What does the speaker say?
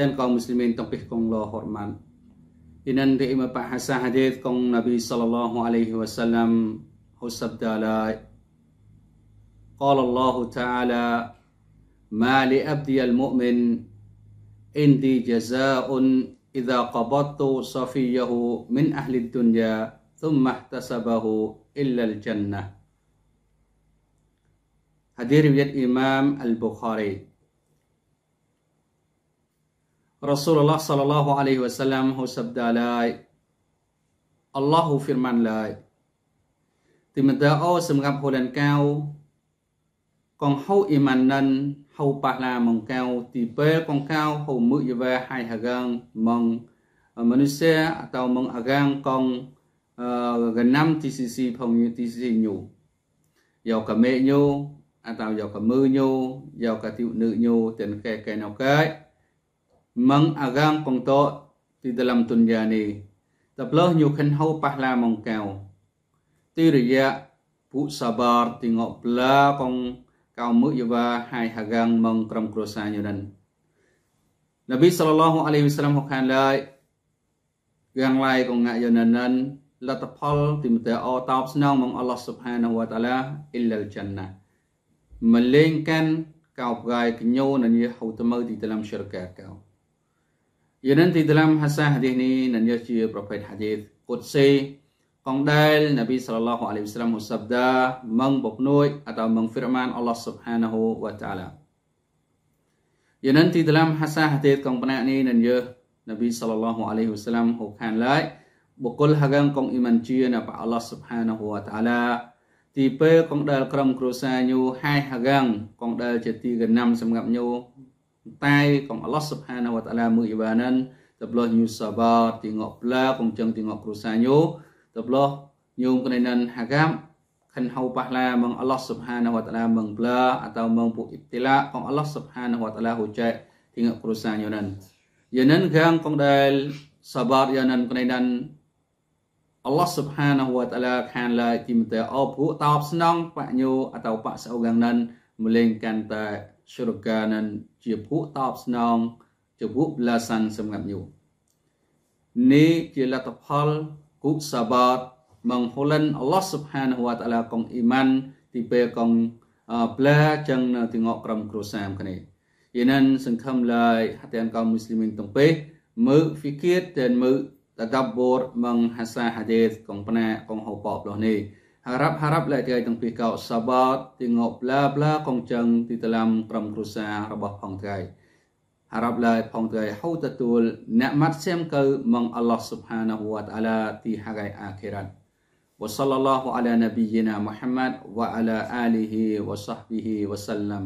dan kaum muslimin tempih kong lo hormat inan di ima bahasa hadith kong Nabi sallallahu alaihi wasallam husabda la qala Allah ta'ala ma li abdi al mu'min indi jaza'un idha qabattu safiyahu min ahli dunya thumma ihtasabahu illa al jannah Hadir riwayat Imam Al-Bukhari റസൂൽ സലാഹു അലൈഹി വസ്ലാം ഹുസബ്ദാലായ് Allahu phiền màn lời Thì mình tớ ô xâm gặp hồ lần cao Còn hâu y màn nân Hâu bạc là mong cao Thì bê con cao hâu mự y về hai hà găng Mong ờ, Mình xe à, tàu mong hà găng Còn ờ, gần năm thì xì xì phòng như thì xì nhủ Dào cả mẹ nhô à, tàu dào cả mư nhô Dào cả tiểu nữ nhô Tên kè kè nào kê mengagang pengtok di dalam dunia ini. Tablah nyukan hau pahla mengkau. Tiriya bu sabar tingok bela kong kau mu yuba hai hagang mengkram kerusa nyuran. Nabi sallallahu alaihi wasallam hukan lai gang lai kong ngak yunanan លទ្ធផលទីមតេអតបស្នងមកអល់ឡោះសុបហានវតាឡាអ៊ីលលចាន់ណាមលេងកាន់កោបកាយគញោនញីហូតមើទីតឡាំឈិរកាកោយានិនទី5ហាសាហាឌីសនេះនឹងយកជាប្រភេទហាឌីសពុទ្ធសេផងដែលនប៊ីសាឡឡោះអាឡៃហ៊ីសឡាមហ៊ូសាប់ដាមងបកនួយអតមងហ្វីរម៉ានអល់ឡោះស៊ុបហានហូវតាឡាយានិនទី5ហាសាហាឌីសកងបណានេះនឹងយកនប៊ីសាឡឡោះអាឡៃហ៊ីសឡាមហូខានឡាយបុគ្គលហាងកងអ៊ីម៉ានជាណបអល់ឡោះស៊ុបហានហូវតាឡាទីពេលកងដែលក្រុមគ្រួសារញូហៃហាងកងដែលជាទីកណាំសម្រាប់ញូតែកុំអល់ឡោះសុបហានវតឡាមួយអ៊ីវ៉ានានតប្លោះញូសាបាទីងក់ផ្លាកុំចឹងទីងក់គ្រូសាញូតប្លោះញូមកណៃណានហាកាមខានហៅប៉ះឡាមងអល់ឡោះសុបហានវតឡាមងផ្លាអតមងពួកអ៊ីបទីឡាកុំអល់ឡោះសុបហានវតឡាហូចែទីងក់គ្រូសាញូណានយានានខាងកុំដែលសាបាយានានកណៃណានអល់ឡោះសុបហានវតឡាខានឡាទីមតេអោពួកតបស្នងបញូអតបៈសោកាងណានមលេងកាន់តែសុរកានឹងជាភក់តបស្នងជាភក់ឡាសានសម្ងាត់ញូនេះជាលទ្ធផលគុសាបាតមកហូលិនអល់ឡោះស៊ុបហានហូវតាឡាកងអ៊ីម៉ាន ទីពេលកងប្លាចឹងនៅទីងក់ក្រុមគ្រួសារគ្នាយេនឹងសង្ឃឹមឡើយហទាំងកងមូស្លីមីនទាំងពេ មើហ្វីគៀតទាំងមើតដបបូរមកហាសាហាដេសកងផ្នែកកងហូបបបលោះនេះ harap harap លែកថ្ងៃទាំងពីរកោសាបាតទីងប់ឡាប្លាកងចឹងទីតឡាំក្រុមគ្រួសាររបស់ផងថ្ងៃហារ៉ាប់ឡើយផងទៅហៅទទួលអ្នកម៉ាត់សៀមកៅមកអល់ឡោះស៊ុបហានាហ៊ូវតាឡាទីហកៃអាខិរ៉ាត់ وصلى الله على نبينا محمد وعلى آله وصحبه وسلم